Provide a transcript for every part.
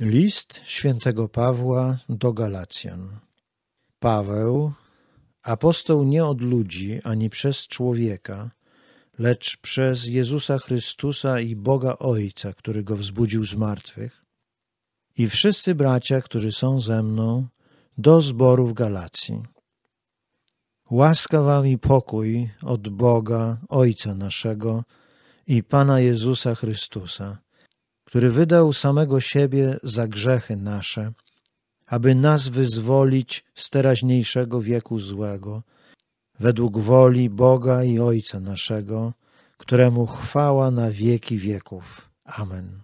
List świętego Pawła do Galacjan. Paweł, apostoł nie od ludzi ani przez człowieka, lecz przez Jezusa Chrystusa i Boga Ojca, który go wzbudził z martwych, i wszyscy bracia, którzy są ze mną, do zboru w Galacji. Łaska wam i pokój od Boga, Ojca naszego i Pana Jezusa Chrystusa – który wydał samego siebie za grzechy nasze, aby nas wyzwolić z teraźniejszego wieku złego, według woli Boga i Ojca naszego, któremu chwała na wieki wieków. Amen.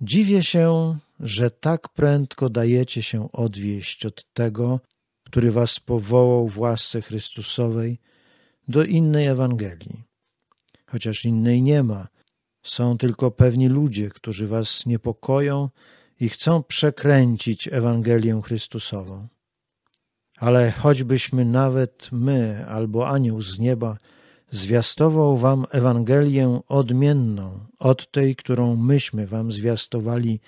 Dziwię się, że tak prędko dajecie się odwieść od tego, który was powołał w łasce Chrystusowej do innej Ewangelii. Chociaż innej nie ma, są tylko pewni ludzie, którzy was niepokoją i chcą przekręcić Ewangelię Chrystusową. Ale choćbyśmy nawet my albo anioł z nieba zwiastował wam Ewangelię odmienną od tej, którą myśmy wam zwiastowali,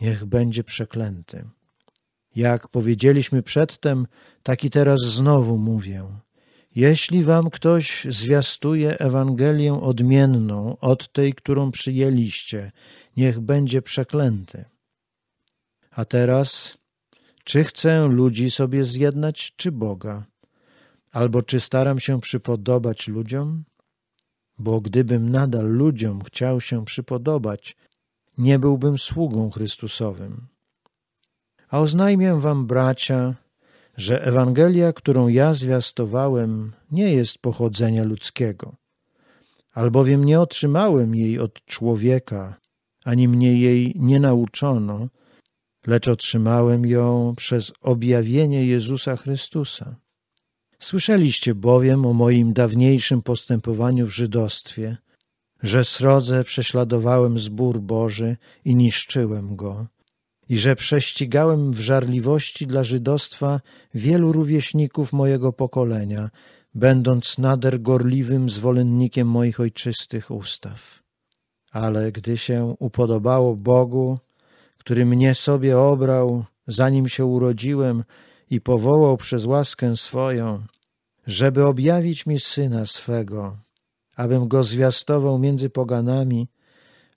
niech będzie przeklęty. Jak powiedzieliśmy przedtem, taki teraz znowu mówię – jeśli wam ktoś zwiastuje Ewangelię odmienną od tej, którą przyjęliście, niech będzie przeklęty. A teraz, czy chcę ludzi sobie zjednać, czy Boga? Albo czy staram się przypodobać ludziom? Bo gdybym nadal ludziom chciał się przypodobać, nie byłbym sługą Chrystusowym. A oznajmię wam, bracia, że Ewangelia, którą ja zwiastowałem, nie jest pochodzenia ludzkiego, albowiem nie otrzymałem jej od człowieka, ani mnie jej nie nauczono, lecz otrzymałem ją przez objawienie Jezusa Chrystusa. Słyszeliście bowiem o moim dawniejszym postępowaniu w żydostwie, że srodze prześladowałem zbór Boży i niszczyłem go, i że prześcigałem w żarliwości dla żydostwa wielu rówieśników mojego pokolenia, będąc nader gorliwym zwolennikiem moich ojczystych ustaw. Ale gdy się upodobało Bogu, który mnie sobie obrał, zanim się urodziłem i powołał przez łaskę swoją, żeby objawić mi Syna swego, abym go zwiastował między poganami,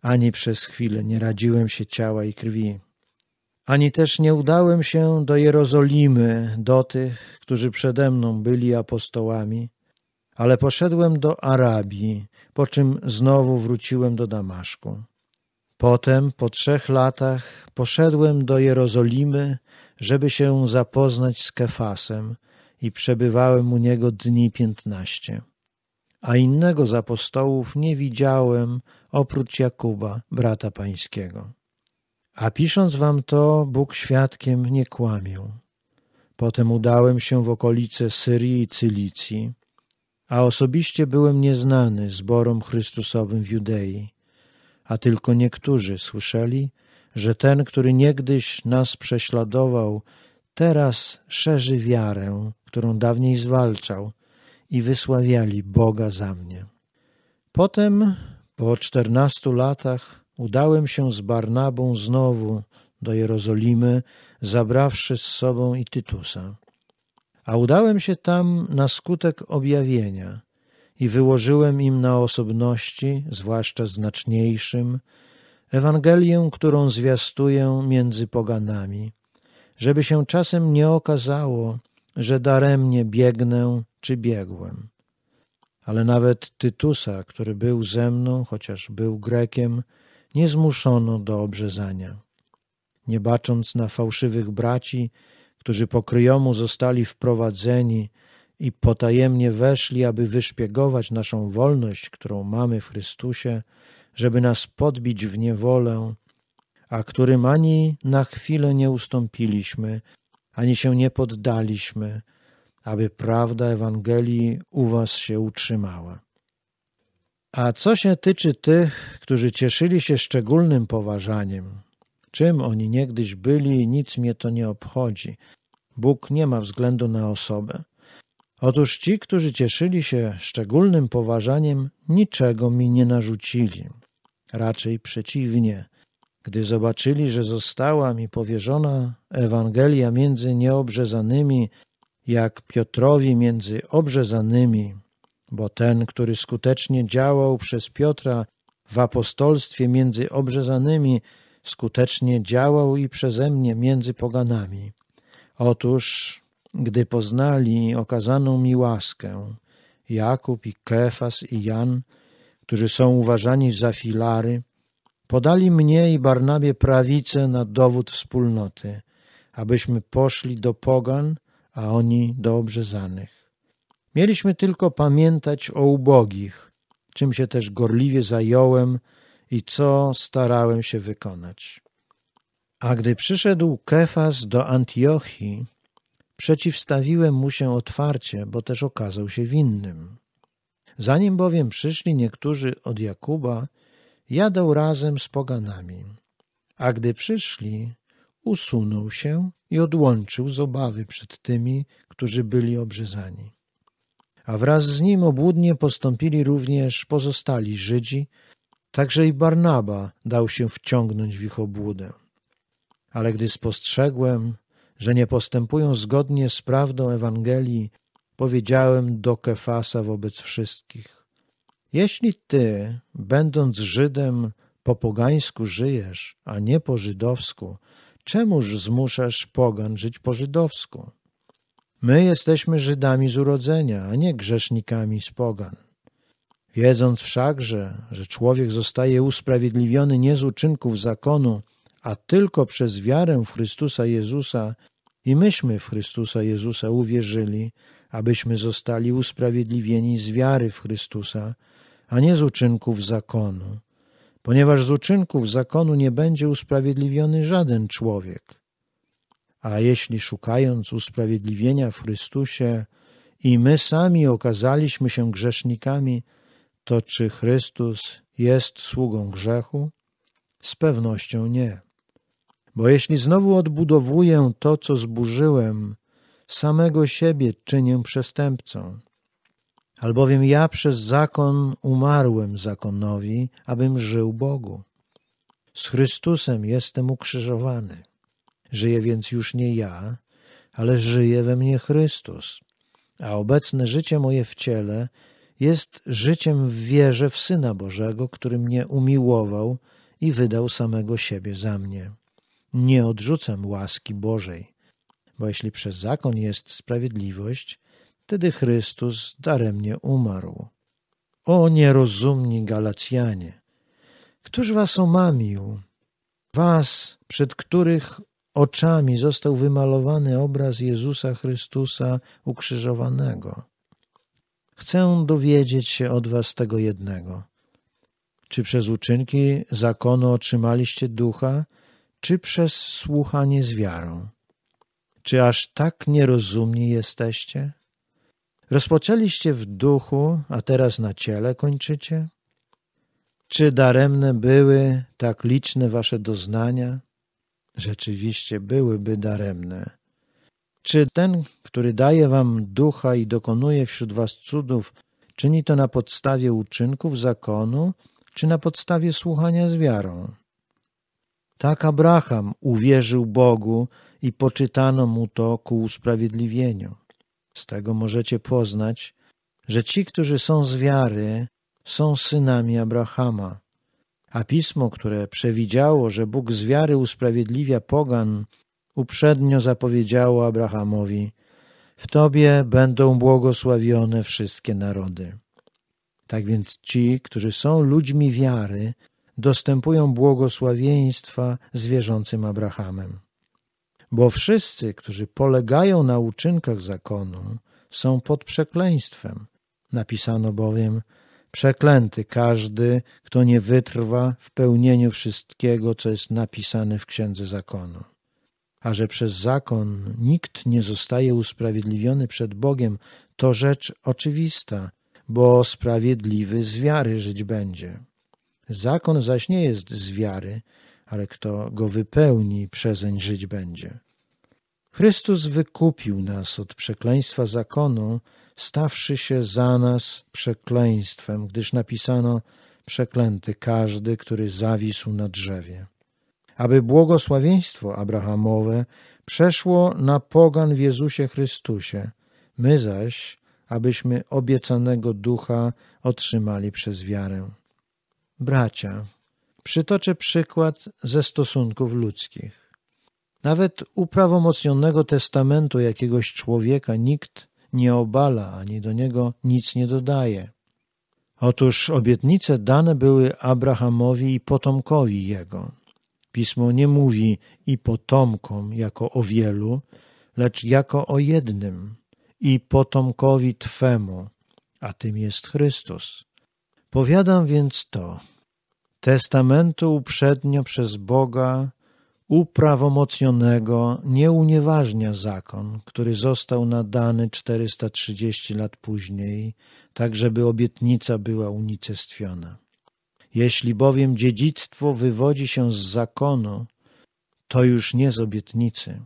ani przez chwilę nie radziłem się ciała i krwi ani też nie udałem się do Jerozolimy, do tych, którzy przede mną byli apostołami, ale poszedłem do Arabii, po czym znowu wróciłem do Damaszku. Potem, po trzech latach, poszedłem do Jerozolimy, żeby się zapoznać z Kefasem i przebywałem u niego dni piętnaście. A innego z apostołów nie widziałem, oprócz Jakuba, brata pańskiego. A pisząc wam to, Bóg świadkiem nie kłamię. Potem udałem się w okolice Syrii i Cylicji, a osobiście byłem nieznany zborom Chrystusowym w Judei, a tylko niektórzy słyszeli, że ten, który niegdyś nas prześladował, teraz szerzy wiarę, którą dawniej zwalczał i wysławiali Boga za mnie. Potem, po czternastu latach, udałem się z Barnabą znowu do Jerozolimy, zabrawszy z sobą i Tytusa. A udałem się tam na skutek objawienia i wyłożyłem im na osobności, zwłaszcza znaczniejszym, Ewangelię, którą zwiastuję między poganami, żeby się czasem nie okazało, że daremnie biegnę czy biegłem. Ale nawet Tytusa, który był ze mną, chociaż był Grekiem, nie zmuszono do obrzezania. Nie bacząc na fałszywych braci, którzy pokryjomu zostali wprowadzeni i potajemnie weszli, aby wyszpiegować naszą wolność, którą mamy w Chrystusie, żeby nas podbić w niewolę, a którym ani na chwilę nie ustąpiliśmy, ani się nie poddaliśmy, aby prawda Ewangelii u was się utrzymała. A co się tyczy tych, którzy cieszyli się szczególnym poważaniem, czym oni niegdyś byli, nic mnie to nie obchodzi. Bóg nie ma względu na osobę. Otóż ci, którzy cieszyli się szczególnym poważaniem, niczego mi nie narzucili. Raczej przeciwnie. Gdy zobaczyli, że została mi powierzona Ewangelia między nieobrzezanymi, jak Piotrowi między obrzezanymi, bo ten, który skutecznie działał przez Piotra w apostolstwie między obrzezanymi, skutecznie działał i przeze mnie między poganami. Otóż, gdy poznali okazaną mi łaskę, Jakub i Kefas i Jan, którzy są uważani za filary, podali mnie i Barnabie prawicę na dowód wspólnoty, abyśmy poszli do pogan, a oni do obrzezanych. Mieliśmy tylko pamiętać o ubogich, czym się też gorliwie zająłem i co starałem się wykonać. A gdy przyszedł Kefas do Antiochii, przeciwstawiłem mu się otwarcie, bo też okazał się winnym. Zanim bowiem przyszli niektórzy od Jakuba, jadał razem z poganami. A gdy przyszli, usunął się i odłączył z obawy przed tymi, którzy byli obrzezani a wraz z nim obłudnie postąpili również pozostali Żydzi, także i Barnaba dał się wciągnąć w ich obłudę. Ale gdy spostrzegłem, że nie postępują zgodnie z prawdą Ewangelii, powiedziałem do Kefasa wobec wszystkich: Jeśli ty, będąc Żydem, po pogańsku żyjesz, a nie po żydowsku, czemuż zmuszasz pogan żyć po żydowsku? My jesteśmy Żydami z urodzenia, a nie grzesznikami z pogan. Wiedząc wszakże, że człowiek zostaje usprawiedliwiony nie z uczynków zakonu, a tylko przez wiarę w Chrystusa Jezusa, i myśmy w Chrystusa Jezusa uwierzyli, abyśmy zostali usprawiedliwieni z wiary w Chrystusa, a nie z uczynków zakonu, ponieważ z uczynków zakonu nie będzie usprawiedliwiony żaden człowiek. A jeśli szukając usprawiedliwienia w Chrystusie i my sami okazaliśmy się grzesznikami, to czy Chrystus jest sługą grzechu? Z pewnością nie. Bo jeśli znowu odbudowuję to, co zburzyłem, samego siebie czynię przestępcą. Albowiem ja przez zakon umarłem zakonowi, abym żył Bogu. Z Chrystusem jestem ukrzyżowany. Żyję więc już nie ja, ale żyje we mnie Chrystus. A obecne życie moje w ciele jest życiem w wierze w Syna Bożego, który mnie umiłował i wydał samego siebie za mnie. Nie odrzucam łaski Bożej, bo jeśli przez zakon jest sprawiedliwość, wtedy Chrystus daremnie umarł. O nierozumni Galacjanie! Któż was omamił? Was, przed których oczami został wymalowany obraz Jezusa Chrystusa ukrzyżowanego. Chcę dowiedzieć się od was tego jednego. Czy przez uczynki zakonu otrzymaliście ducha, czy przez słuchanie z wiarą? Czy aż tak nierozumni jesteście? Rozpoczęliście w duchu, a teraz na ciele kończycie? Czy daremne były tak liczne wasze doznania? rzeczywiście byłyby daremne. Czy ten, który daje wam ducha i dokonuje wśród was cudów, czyni to na podstawie uczynków zakonu, czy na podstawie słuchania z wiarą? Tak Abraham uwierzył Bogu i poczytano mu to ku usprawiedliwieniu. Z tego możecie poznać, że ci, którzy są z wiary, są synami Abrahama. A pismo, które przewidziało, że Bóg z wiary usprawiedliwia pogan, uprzednio zapowiedziało Abrahamowi: W tobie będą błogosławione wszystkie narody. Tak więc ci, którzy są ludźmi wiary, dostępują błogosławieństwa zwierzącym Abrahamem. Bo wszyscy, którzy polegają na uczynkach zakonu, są pod przekleństwem. Napisano bowiem, Przeklęty każdy, kto nie wytrwa w pełnieniu wszystkiego, co jest napisane w Księdze Zakonu. A że przez zakon nikt nie zostaje usprawiedliwiony przed Bogiem, to rzecz oczywista, bo sprawiedliwy z wiary żyć będzie. Zakon zaś nie jest z wiary, ale kto go wypełni, przezeń żyć będzie. Chrystus wykupił nas od przekleństwa zakonu, stawszy się za nas przekleństwem, gdyż napisano przeklęty każdy, który zawisł na drzewie. Aby błogosławieństwo Abrahamowe przeszło na pogan w Jezusie Chrystusie, my zaś, abyśmy obiecanego ducha otrzymali przez wiarę. Bracia, przytoczę przykład ze stosunków ludzkich. Nawet uprawomocnionego testamentu jakiegoś człowieka nikt nie obala, ani do niego nic nie dodaje. Otóż obietnice dane były Abrahamowi i potomkowi jego. Pismo nie mówi i potomkom jako o wielu, lecz jako o jednym i potomkowi Twemu, a tym jest Chrystus. Powiadam więc to, testamentu uprzednio przez Boga uprawomocnionego nie unieważnia zakon, który został nadany 430 lat później, tak żeby obietnica była unicestwiona. Jeśli bowiem dziedzictwo wywodzi się z zakonu, to już nie z obietnicy.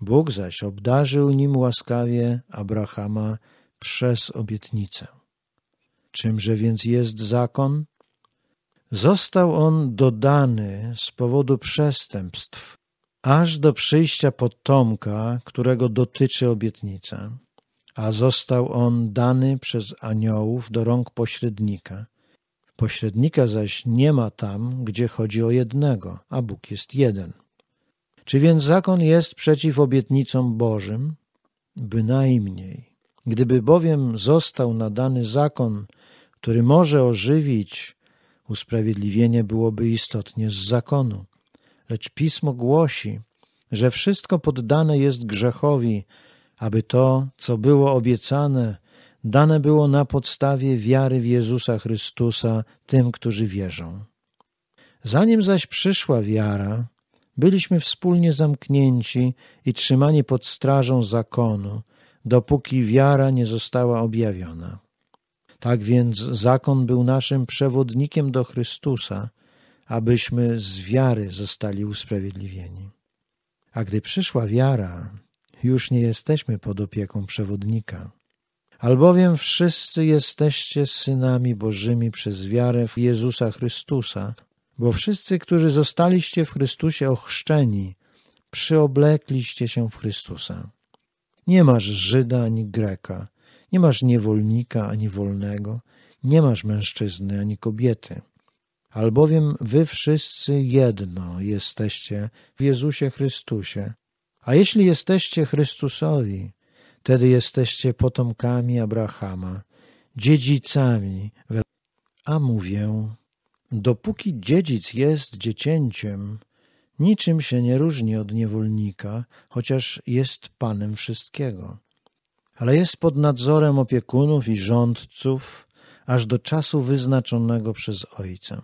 Bóg zaś obdarzył nim łaskawie Abrahama przez obietnicę. Czymże więc jest zakon? Został on dodany z powodu przestępstw, aż do przyjścia potomka, którego dotyczy obietnica, a został on dany przez aniołów do rąk pośrednika. Pośrednika zaś nie ma tam, gdzie chodzi o jednego, a Bóg jest jeden. Czy więc zakon jest przeciw obietnicom Bożym? Bynajmniej. Gdyby bowiem został nadany zakon, który może ożywić usprawiedliwienie byłoby istotnie z zakonu. Lecz pismo głosi, że wszystko poddane jest grzechowi, aby to, co było obiecane, dane było na podstawie wiary w Jezusa Chrystusa tym, którzy wierzą. Zanim zaś przyszła wiara, byliśmy wspólnie zamknięci i trzymani pod strażą zakonu, dopóki wiara nie została objawiona. Tak więc zakon był naszym przewodnikiem do Chrystusa, abyśmy z wiary zostali usprawiedliwieni. A gdy przyszła wiara, już nie jesteśmy pod opieką przewodnika. Albowiem wszyscy jesteście synami Bożymi przez wiarę w Jezusa Chrystusa, bo wszyscy, którzy zostaliście w Chrystusie ochrzczeni, przyoblekliście się w Chrystusa. Nie masz Żyda ani Greka, nie masz niewolnika ani wolnego, nie masz mężczyzny ani kobiety. Albowiem wy wszyscy jedno jesteście w Jezusie Chrystusie. A jeśli jesteście Chrystusowi, wtedy jesteście potomkami Abrahama, dziedzicami. A mówię, dopóki dziedzic jest dziecięciem, niczym się nie różni od niewolnika, chociaż jest panem wszystkiego ale jest pod nadzorem opiekunów i rządców aż do czasu wyznaczonego przez Ojca.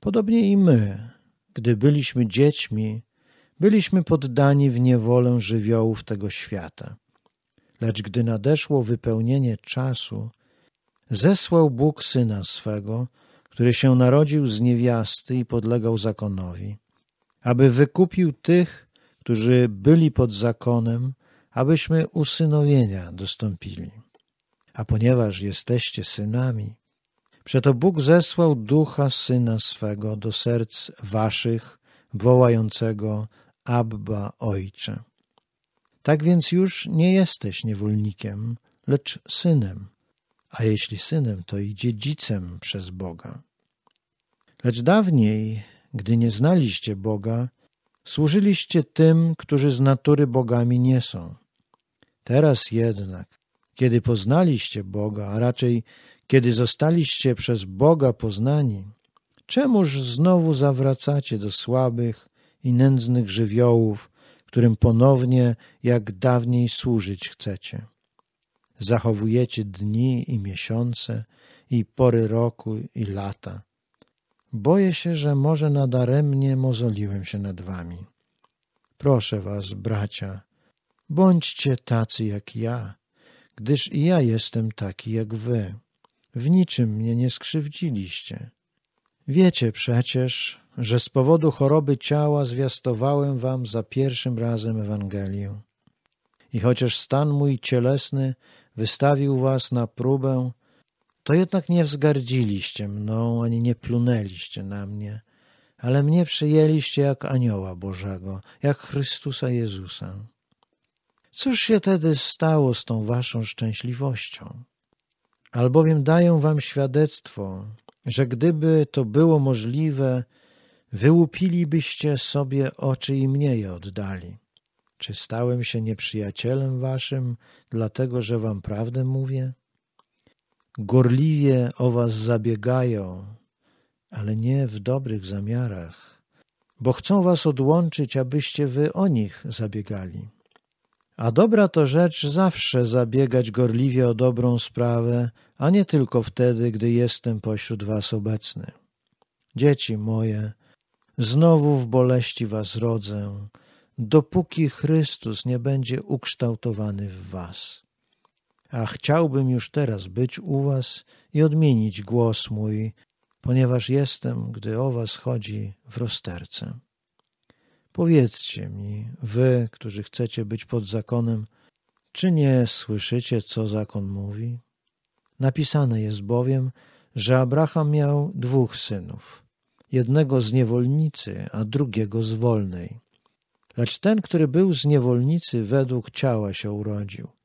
Podobnie i my, gdy byliśmy dziećmi, byliśmy poddani w niewolę żywiołów tego świata. Lecz gdy nadeszło wypełnienie czasu, zesłał Bóg syna swego, który się narodził z niewiasty i podlegał zakonowi, aby wykupił tych, którzy byli pod zakonem, abyśmy usynowienia dostąpili. A ponieważ jesteście synami, przeto Bóg zesłał ducha syna swego do serc waszych, wołającego Abba Ojcze. Tak więc już nie jesteś niewolnikiem, lecz synem, a jeśli synem, to i dziedzicem przez Boga. Lecz dawniej, gdy nie znaliście Boga, Służyliście tym, którzy z natury bogami nie są. Teraz jednak, kiedy poznaliście Boga, a raczej kiedy zostaliście przez Boga poznani, czemuż znowu zawracacie do słabych i nędznych żywiołów, którym ponownie jak dawniej służyć chcecie? Zachowujecie dni i miesiące, i pory roku, i lata. Boję się, że może nadaremnie mozoliłem się nad wami. Proszę was, bracia, bądźcie tacy jak ja, gdyż i ja jestem taki jak wy. W niczym mnie nie skrzywdziliście. Wiecie przecież, że z powodu choroby ciała zwiastowałem wam za pierwszym razem Ewangelię. I chociaż stan mój cielesny wystawił was na próbę, to jednak nie wzgardziliście mną, ani nie plunęliście na mnie, ale mnie przyjęliście jak anioła Bożego, jak Chrystusa Jezusa. Cóż się tedy stało z tą waszą szczęśliwością? Albowiem daję wam świadectwo, że gdyby to było możliwe, wyłupilibyście sobie oczy i mnie je oddali. Czy stałem się nieprzyjacielem waszym, dlatego że wam prawdę mówię? gorliwie o was zabiegają, ale nie w dobrych zamiarach, bo chcą was odłączyć, abyście wy o nich zabiegali. A dobra to rzecz zawsze zabiegać gorliwie o dobrą sprawę, a nie tylko wtedy, gdy jestem pośród was obecny. Dzieci moje, znowu w boleści was rodzę, dopóki Chrystus nie będzie ukształtowany w was a chciałbym już teraz być u was i odmienić głos mój, ponieważ jestem, gdy o was chodzi, w rozterce. Powiedzcie mi, wy, którzy chcecie być pod zakonem, czy nie słyszycie, co zakon mówi? Napisane jest bowiem, że Abraham miał dwóch synów, jednego z niewolnicy, a drugiego z wolnej. Lecz ten, który był z niewolnicy, według ciała się urodził –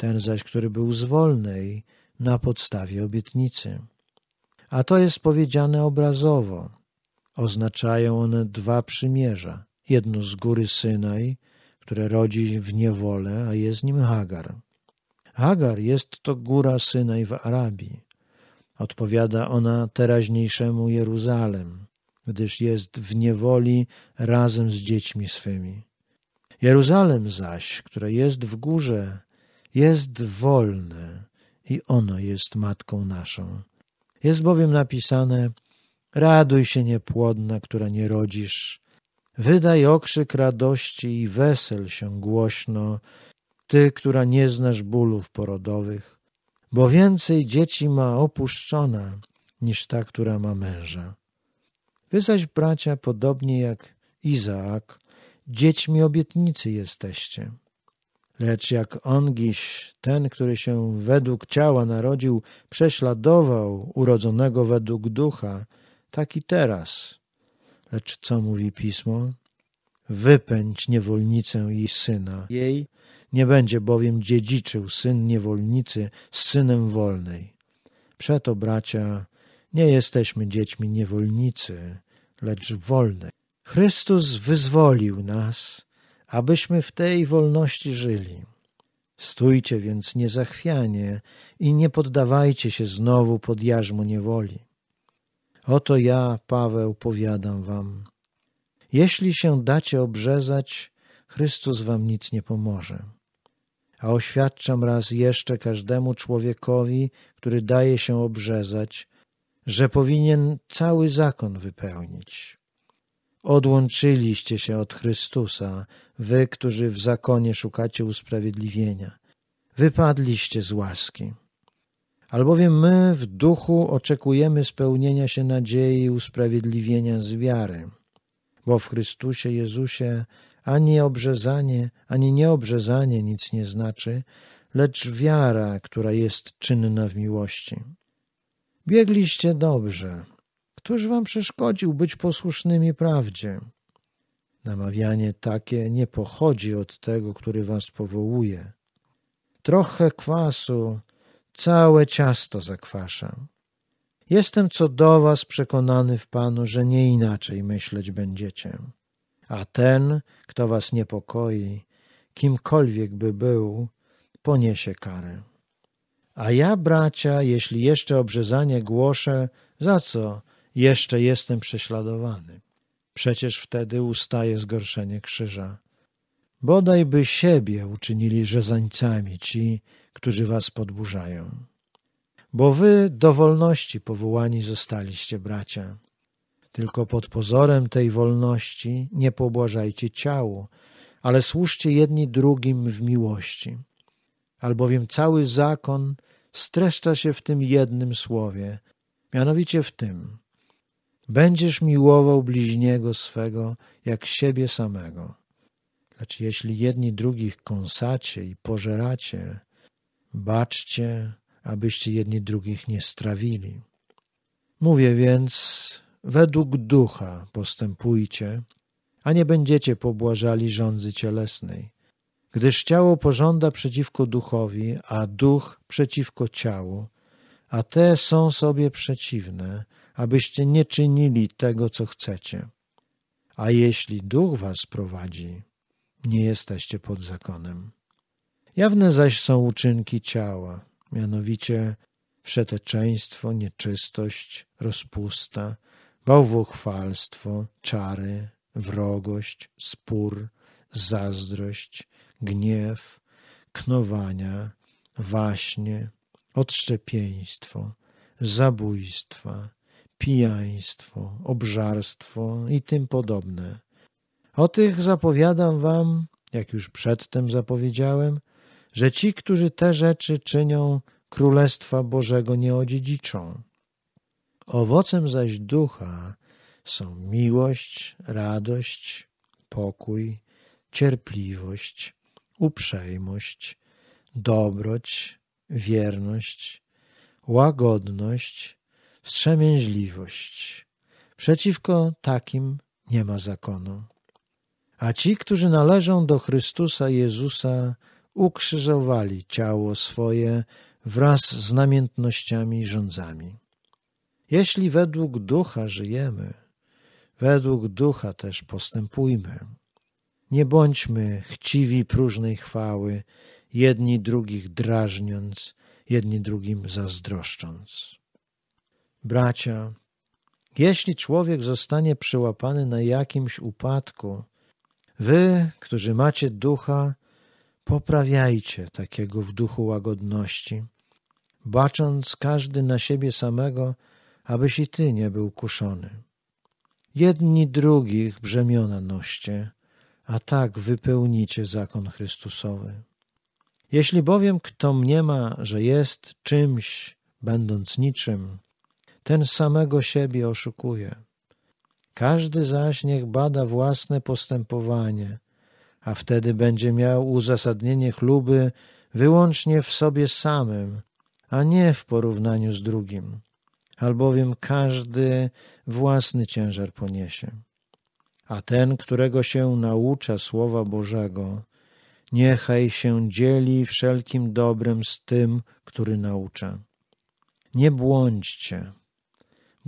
ten zaś, który był z wolnej, na podstawie obietnicy. A to jest powiedziane obrazowo. Oznaczają one dwa przymierza. Jedno z góry Synaj, które rodzi w niewolę, a jest nim Hagar. Hagar jest to góra Synaj w Arabii. Odpowiada ona teraźniejszemu Jeruzalem, gdyż jest w niewoli razem z dziećmi swymi. Jeruzalem zaś, które jest w górze, jest wolne i ono jest matką naszą. Jest bowiem napisane: Raduj się niepłodna, która nie rodzisz. Wydaj okrzyk radości i wesel się głośno, ty, która nie znasz bólów porodowych, bo więcej dzieci ma opuszczona niż ta, która ma męża. Wy zaś, bracia, podobnie jak Izaak, dziećmi obietnicy jesteście. Lecz jak ongiś, ten, który się według ciała narodził, prześladował urodzonego według ducha, tak i teraz. Lecz co mówi pismo? Wypędź niewolnicę i syna jej, nie będzie bowiem dziedziczył syn niewolnicy z synem wolnej. Przeto, bracia, nie jesteśmy dziećmi niewolnicy, lecz wolnej. Chrystus wyzwolił nas abyśmy w tej wolności żyli. Stójcie więc niezachwianie i nie poddawajcie się znowu pod jarzmo niewoli. Oto ja, Paweł, powiadam wam. Jeśli się dacie obrzezać, Chrystus wam nic nie pomoże. A oświadczam raz jeszcze każdemu człowiekowi, który daje się obrzezać, że powinien cały zakon wypełnić. Odłączyliście się od Chrystusa, wy, którzy w zakonie szukacie usprawiedliwienia. Wypadliście z łaski. Albowiem my w duchu oczekujemy spełnienia się nadziei i usprawiedliwienia z wiary. Bo w Chrystusie Jezusie ani obrzezanie, ani nieobrzezanie nic nie znaczy, lecz wiara, która jest czynna w miłości. Biegliście dobrze, Któż wam przeszkodził być posłusznymi prawdzie? Namawianie takie nie pochodzi od tego, który was powołuje. Trochę kwasu całe ciasto zakwasza. Jestem co do was przekonany w Panu, że nie inaczej myśleć będziecie. A ten, kto was niepokoi, kimkolwiek by był, poniesie karę. A ja, bracia, jeśli jeszcze obrzezanie głoszę, za co jeszcze jestem prześladowany. Przecież wtedy ustaje zgorszenie krzyża. Bodajby siebie uczynili rzezańcami ci, którzy was podburzają. Bo wy do wolności powołani zostaliście, bracia. Tylko pod pozorem tej wolności nie pobłażajcie ciału, ale służcie jedni drugim w miłości. Albowiem cały zakon streszcza się w tym jednym słowie, mianowicie w tym – Będziesz miłował bliźniego swego jak siebie samego. Lecz jeśli jedni drugich kąsacie i pożeracie, baczcie, abyście jedni drugich nie strawili. Mówię więc, według ducha postępujcie, a nie będziecie pobłażali rządzy cielesnej, gdyż ciało pożąda przeciwko duchowi, a duch przeciwko ciału, a te są sobie przeciwne, abyście nie czynili tego, co chcecie. A jeśli duch was prowadzi, nie jesteście pod zakonem. Jawne zaś są uczynki ciała, mianowicie wszeteczeństwo, nieczystość, rozpusta, bałwochwalstwo, czary, wrogość, spór, zazdrość, gniew, knowania, waśnie, odszczepieństwo, zabójstwa, pijaństwo, obżarstwo i tym podobne. O tych zapowiadam wam, jak już przedtem zapowiedziałem, że ci, którzy te rzeczy czynią, Królestwa Bożego nie odziedziczą. Owocem zaś ducha są miłość, radość, pokój, cierpliwość, uprzejmość, dobroć, wierność, łagodność, wstrzemięźliwość. Przeciwko takim nie ma zakonu. A ci, którzy należą do Chrystusa Jezusa, ukrzyżowali ciało swoje wraz z namiętnościami i rządzami. Jeśli według ducha żyjemy, według ducha też postępujmy. Nie bądźmy chciwi próżnej chwały, jedni drugich drażniąc, jedni drugim zazdroszcząc. Bracia, jeśli człowiek zostanie przyłapany na jakimś upadku, wy, którzy macie ducha, poprawiajcie takiego w duchu łagodności, bacząc każdy na siebie samego, abyś i ty nie był kuszony. Jedni drugich brzemiona noście, a tak wypełnicie zakon Chrystusowy. Jeśli bowiem kto mniema, że jest czymś, będąc niczym, ten samego siebie oszukuje. Każdy zaś niech bada własne postępowanie, a wtedy będzie miał uzasadnienie chluby wyłącznie w sobie samym, a nie w porównaniu z drugim, albowiem każdy własny ciężar poniesie. A ten, którego się naucza Słowa Bożego, niechaj się dzieli wszelkim dobrem z tym, który naucza. Nie błądźcie,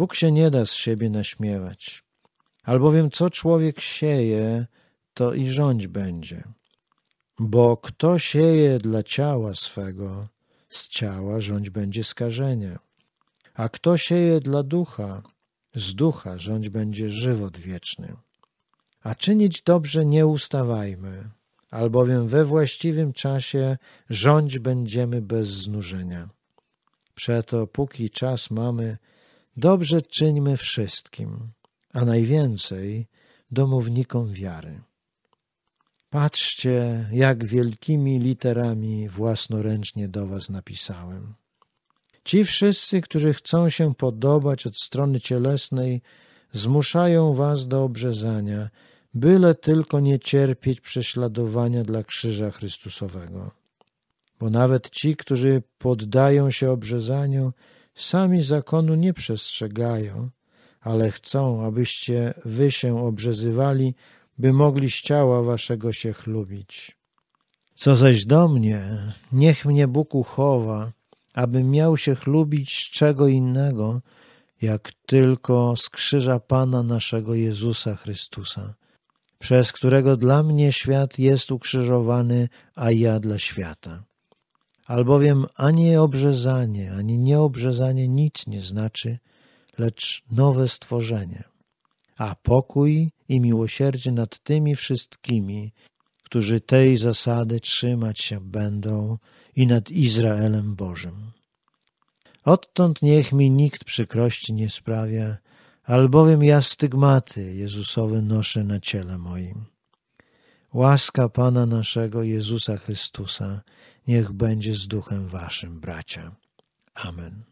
Bóg się nie da z siebie naśmiewać. Albowiem co człowiek sieje, to i rządź będzie. Bo kto sieje dla ciała swego, z ciała rządź będzie skażenie. A kto sieje dla ducha, z ducha rządź będzie żywot wieczny. A czynić dobrze nie ustawajmy, albowiem we właściwym czasie rządź będziemy bez znużenia. Przeto póki czas mamy, Dobrze czyńmy wszystkim, a najwięcej domownikom wiary. Patrzcie, jak wielkimi literami własnoręcznie do was napisałem. Ci wszyscy, którzy chcą się podobać od strony cielesnej, zmuszają was do obrzezania, byle tylko nie cierpieć prześladowania dla krzyża Chrystusowego. Bo nawet ci, którzy poddają się obrzezaniu, Sami zakonu nie przestrzegają, ale chcą, abyście wy się obrzezywali, by mogli z ciała waszego się chlubić. Co zaś do mnie, niech mnie Bóg uchowa, abym miał się chlubić z czego innego, jak tylko z krzyża Pana naszego Jezusa Chrystusa, przez którego dla mnie świat jest ukrzyżowany, a ja dla świata. Albowiem ani obrzezanie, ani nieobrzezanie nic nie znaczy, lecz nowe stworzenie. A pokój i miłosierdzie nad tymi wszystkimi, którzy tej zasady trzymać się będą i nad Izraelem Bożym. Odtąd niech mi nikt przykrości nie sprawia, albowiem ja stygmaty Jezusowe noszę na ciele moim. Łaska Pana naszego Jezusa Chrystusa Niech będzie z duchem waszym, bracia. Amen.